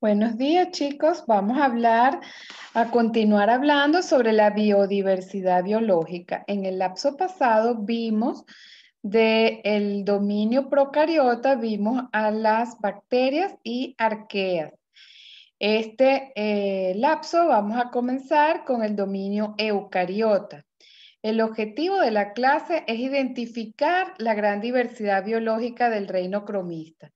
Buenos días chicos, vamos a hablar, a continuar hablando sobre la biodiversidad biológica. En el lapso pasado vimos del dominio procariota, vimos a las bacterias y arqueas. Este eh, lapso vamos a comenzar con el dominio eucariota. El objetivo de la clase es identificar la gran diversidad biológica del reino cromista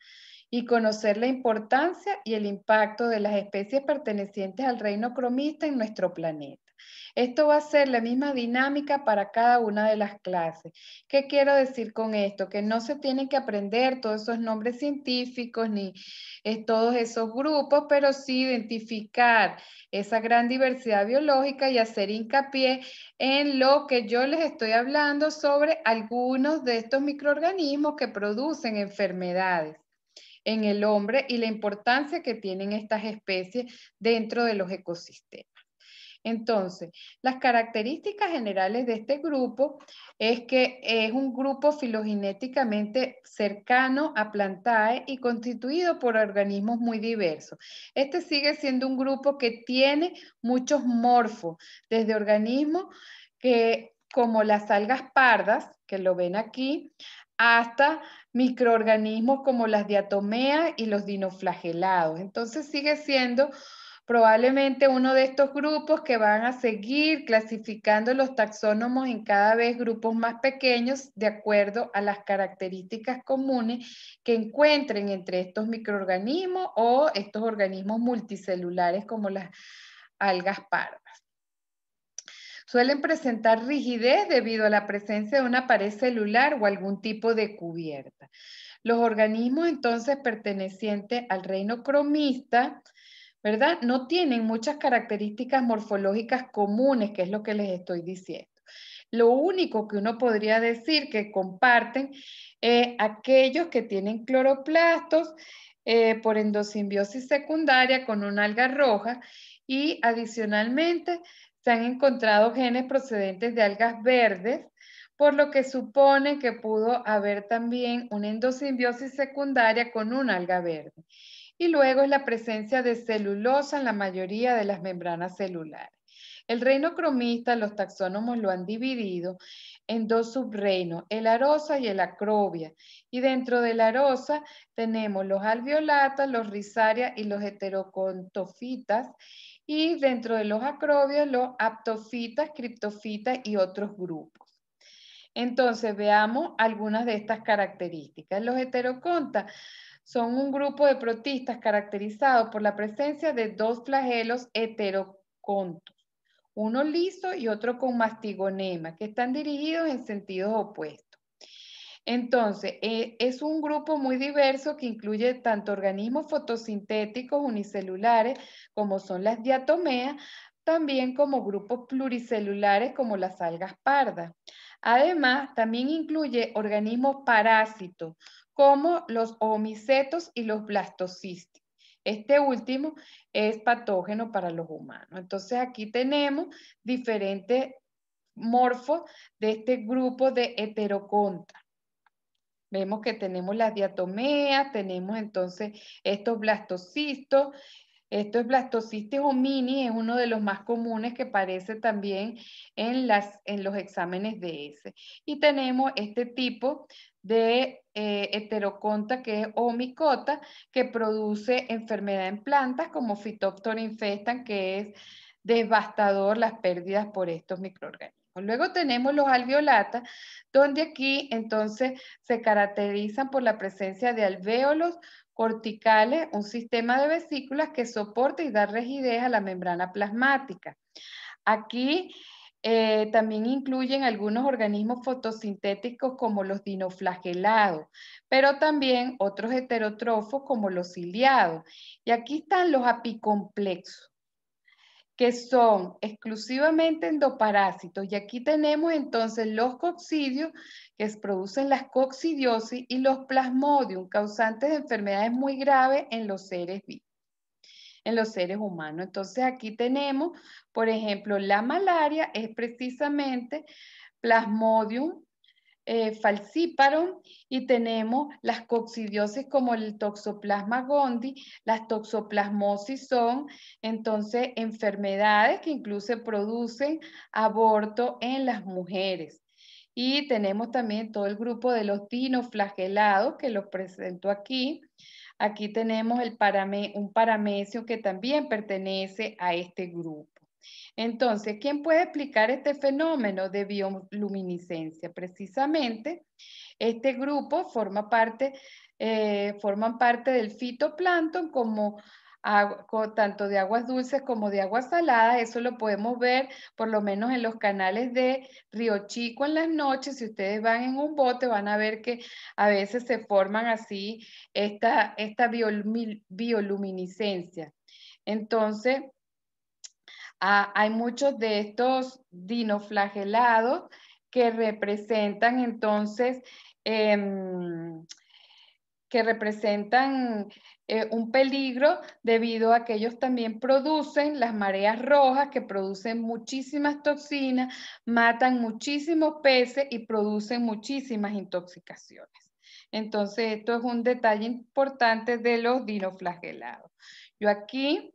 y conocer la importancia y el impacto de las especies pertenecientes al reino cromista en nuestro planeta. Esto va a ser la misma dinámica para cada una de las clases. ¿Qué quiero decir con esto? Que no se tienen que aprender todos esos nombres científicos ni eh, todos esos grupos, pero sí identificar esa gran diversidad biológica y hacer hincapié en lo que yo les estoy hablando sobre algunos de estos microorganismos que producen enfermedades en el hombre y la importancia que tienen estas especies dentro de los ecosistemas. Entonces, las características generales de este grupo es que es un grupo filogenéticamente cercano a Plantae y constituido por organismos muy diversos. Este sigue siendo un grupo que tiene muchos morfos, desde organismos que como las algas pardas, que lo ven aquí, hasta microorganismos como las diatomeas y los dinoflagelados. Entonces sigue siendo probablemente uno de estos grupos que van a seguir clasificando los taxónomos en cada vez grupos más pequeños de acuerdo a las características comunes que encuentren entre estos microorganismos o estos organismos multicelulares como las algas pardas. Suelen presentar rigidez debido a la presencia de una pared celular o algún tipo de cubierta. Los organismos entonces pertenecientes al reino cromista, ¿verdad? No tienen muchas características morfológicas comunes, que es lo que les estoy diciendo. Lo único que uno podría decir que comparten eh, aquellos que tienen cloroplastos eh, por endosimbiosis secundaria con una alga roja y adicionalmente se han encontrado genes procedentes de algas verdes, por lo que supone que pudo haber también una endosimbiosis secundaria con una alga verde. Y luego es la presencia de celulosa en la mayoría de las membranas celulares. El reino cromista, los taxónomos lo han dividido en dos subreinos, el arosa y el acrobia. Y dentro del arosa tenemos los alveolatas, los rizarias, y los heterocontofitas y dentro de los acrobios los aptofitas, criptofitas y otros grupos. Entonces, veamos algunas de estas características. Los heterocontas son un grupo de protistas caracterizados por la presencia de dos flagelos heterocontos, uno liso y otro con mastigonema, que están dirigidos en sentidos opuestos. Entonces, eh, es un grupo muy diverso que incluye tanto organismos fotosintéticos unicelulares como son las diatomeas, también como grupos pluricelulares como las algas pardas. Además, también incluye organismos parásitos como los homicetos y los blastocistes. Este último es patógeno para los humanos. Entonces aquí tenemos diferentes morfos de este grupo de heterocontas. Vemos que tenemos las diatomeas, tenemos entonces estos blastocistos. Estos es o mini es uno de los más comunes que aparece también en, las, en los exámenes de S. Y tenemos este tipo de eh, heteroconta que es omicota, que produce enfermedad en plantas como Phytophthora infestan, que es devastador las pérdidas por estos microorganismos. Luego tenemos los alveolatas, donde aquí entonces se caracterizan por la presencia de alvéolos corticales, un sistema de vesículas que soporta y da rigidez a la membrana plasmática. Aquí eh, también incluyen algunos organismos fotosintéticos como los dinoflagelados, pero también otros heterotrofos como los ciliados. Y aquí están los apicomplexos que son exclusivamente endoparásitos. Y aquí tenemos entonces los coccidios, que producen las coccidiosis, y los plasmodium, causantes de enfermedades muy graves en los seres vivos en los seres humanos. Entonces aquí tenemos, por ejemplo, la malaria es precisamente Plasmodium eh, y tenemos las coccidiosis como el toxoplasma gondii, las toxoplasmosis son entonces enfermedades que incluso producen aborto en las mujeres. Y tenemos también todo el grupo de los dinoflagelados que los presento aquí. Aquí tenemos un paramecio que también pertenece a este grupo. Entonces, ¿quién puede explicar este fenómeno de bioluminiscencia? Precisamente, este grupo forma parte, eh, forman parte del fitoplancton como tanto de aguas dulces como de aguas saladas. Eso lo podemos ver por lo menos en los canales de Río Chico en las noches. Si ustedes van en un bote van a ver que a veces se forman así esta, esta bioluminiscencia. Entonces, Ah, hay muchos de estos dinoflagelados que representan entonces, em, que representan eh, un peligro debido a que ellos también producen las mareas rojas, que producen muchísimas toxinas, matan muchísimos peces y producen muchísimas intoxicaciones. Entonces, esto es un detalle importante de los dinoflagelados. Yo aquí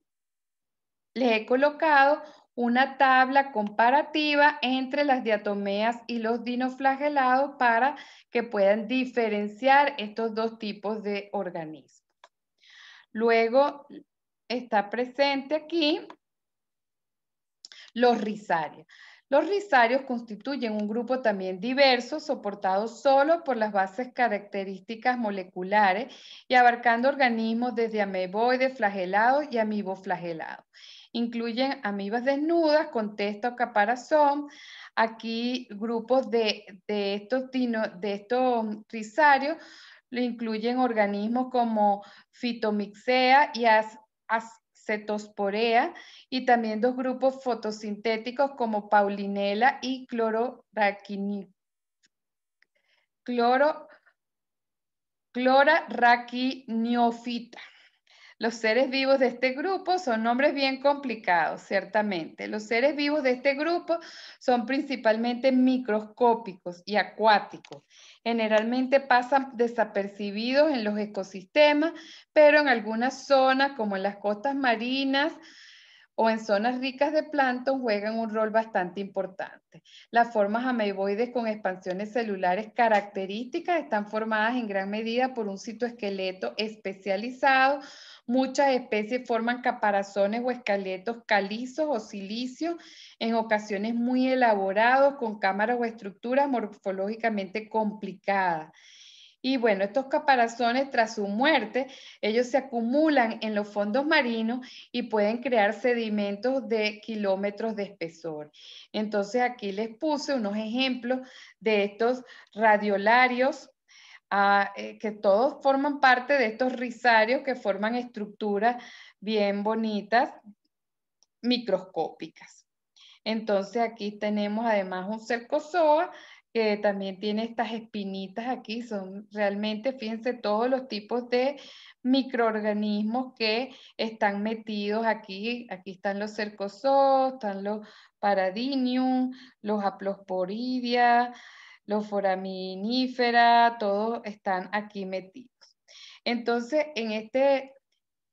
les he colocado una tabla comparativa entre las diatomeas y los dinoflagelados para que puedan diferenciar estos dos tipos de organismos. Luego está presente aquí los risarios. Los rizarios constituyen un grupo también diverso, soportado solo por las bases características moleculares y abarcando organismos desde ameboides, flagelados y flagelados incluyen amibas desnudas con texto caparazón, aquí grupos de, de estos, de lo incluyen organismos como fitomixea y acetosporea, y también dos grupos fotosintéticos como paulinela y clororaquini, cloro, los seres vivos de este grupo son nombres bien complicados, ciertamente. Los seres vivos de este grupo son principalmente microscópicos y acuáticos. Generalmente pasan desapercibidos en los ecosistemas, pero en algunas zonas, como en las costas marinas, o en zonas ricas de plancton juegan un rol bastante importante. Las formas ameboides con expansiones celulares características están formadas en gran medida por un citoesqueleto especializado Muchas especies forman caparazones o esqueletos calizos o silicios, en ocasiones muy elaborados, con cámaras o estructuras morfológicamente complicadas. Y bueno, estos caparazones tras su muerte, ellos se acumulan en los fondos marinos y pueden crear sedimentos de kilómetros de espesor. Entonces aquí les puse unos ejemplos de estos radiolarios eh, que todos forman parte de estos risarios que forman estructuras bien bonitas, microscópicas. Entonces aquí tenemos además un cercozoa que también tiene estas espinitas aquí, son realmente, fíjense, todos los tipos de microorganismos que están metidos aquí. Aquí están los cercozoos, están los paradinium, los aplosporidia, los foraminíferas, todos están aquí metidos. Entonces, en este,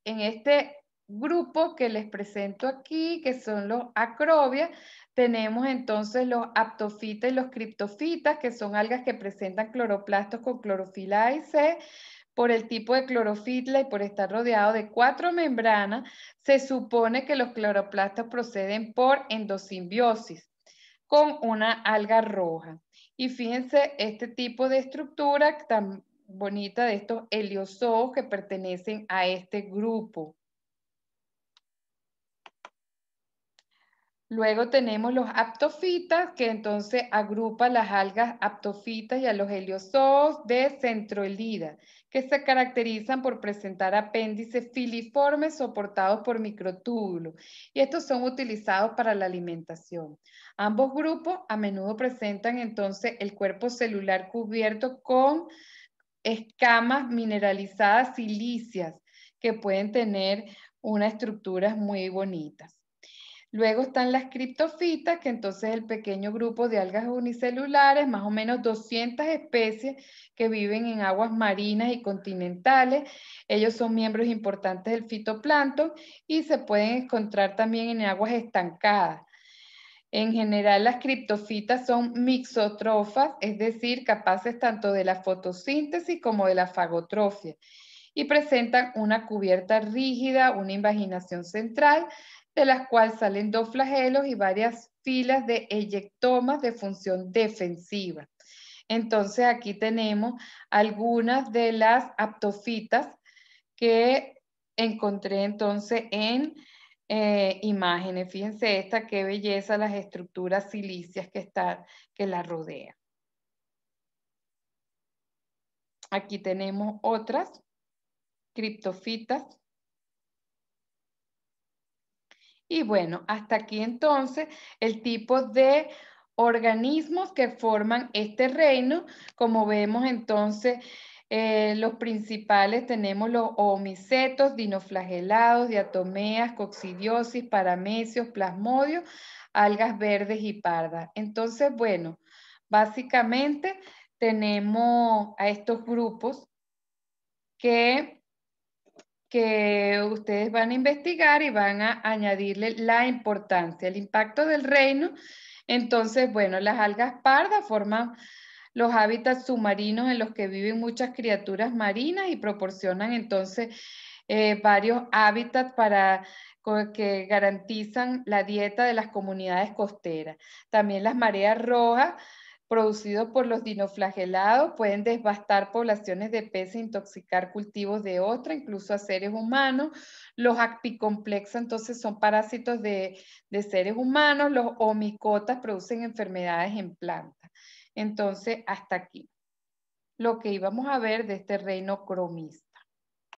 en este grupo que les presento aquí, que son los acrobias, tenemos entonces los aptofitas y los criptofitas, que son algas que presentan cloroplastos con clorofila A y C. Por el tipo de clorofila y por estar rodeado de cuatro membranas, se supone que los cloroplastos proceden por endosimbiosis con una alga roja. Y fíjense este tipo de estructura tan bonita de estos heliozoos que pertenecen a este grupo. Luego tenemos los aptofitas, que entonces agrupa las algas aptofitas y a los heliozoos de centroelida, que se caracterizan por presentar apéndices filiformes soportados por microtúbulos, y estos son utilizados para la alimentación. Ambos grupos a menudo presentan entonces el cuerpo celular cubierto con escamas mineralizadas silíceas, que pueden tener unas estructuras muy bonitas. Luego están las criptofitas, que entonces es el pequeño grupo de algas unicelulares, más o menos 200 especies que viven en aguas marinas y continentales. Ellos son miembros importantes del fitoplancton y se pueden encontrar también en aguas estancadas. En general, las criptofitas son mixotrofas, es decir, capaces tanto de la fotosíntesis como de la fagotrofia y presentan una cubierta rígida, una invaginación central, de las cuales salen dos flagelos y varias filas de eyectomas de función defensiva. Entonces aquí tenemos algunas de las aptofitas que encontré entonces en eh, imágenes. Fíjense esta, qué belleza las estructuras silicias que, está, que la rodean. Aquí tenemos otras criptofitas Y bueno, hasta aquí entonces el tipo de organismos que forman este reino. Como vemos entonces, eh, los principales tenemos los homicetos, dinoflagelados, diatomeas, coccidiosis, paramecios, plasmodios, algas verdes y pardas. Entonces, bueno, básicamente tenemos a estos grupos que que ustedes van a investigar y van a añadirle la importancia, el impacto del reino. Entonces, bueno, las algas pardas forman los hábitats submarinos en los que viven muchas criaturas marinas y proporcionan entonces eh, varios hábitats para que garantizan la dieta de las comunidades costeras. También las mareas rojas producidos por los dinoflagelados pueden devastar poblaciones de peces, intoxicar cultivos de otra, incluso a seres humanos. Los acticomplexos entonces son parásitos de, de seres humanos. Los omicotas producen enfermedades en plantas. Entonces, hasta aquí lo que íbamos a ver de este reino cromis.